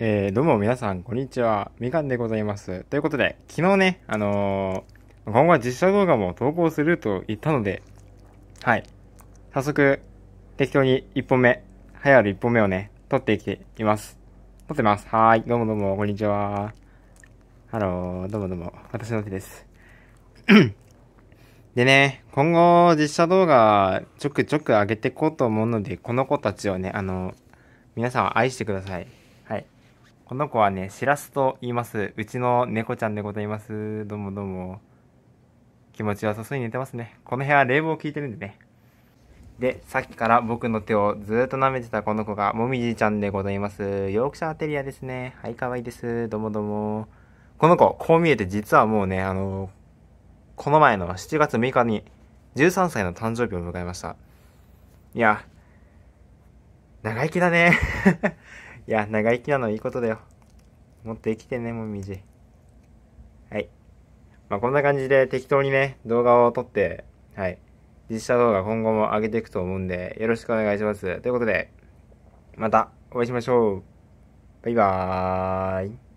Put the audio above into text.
えー、どうも皆さん、こんにちは。みかんでございます。ということで、昨日ね、あのー、今後は実写動画も投稿すると言ったので、はい。早速、適当に1本目、流行る1本目をね、撮ってきています。撮ってます。はーい。どうもどうも、こんにちは。ハロー、どうもどうも、私の手です。でね、今後、実写動画、ちょくちょく上げていこうと思うので、この子たちをね、あの、皆さん愛してください。この子はね、しらすと言います。うちの猫ちゃんでございます。どうもどうも。気持ちよさそうに寝てますね。この部屋冷房効いてるんでね。で、さっきから僕の手をずっと舐めてたこの子が、もみじちゃんでございます。ヨークシャーテリアですね。はい、かわいいです。どうもどうも。この子、こう見えて実はもうね、あの、この前の7月6日に13歳の誕生日を迎えました。いや、長生きだね。いや、長生きなのいいことだよ。もっと生きてね、もみじ。はい。まあ、こんな感じで適当にね、動画を撮って、はい。実写動画今後も上げていくと思うんで、よろしくお願いします。ということで、またお会いしましょう。バイバーイ。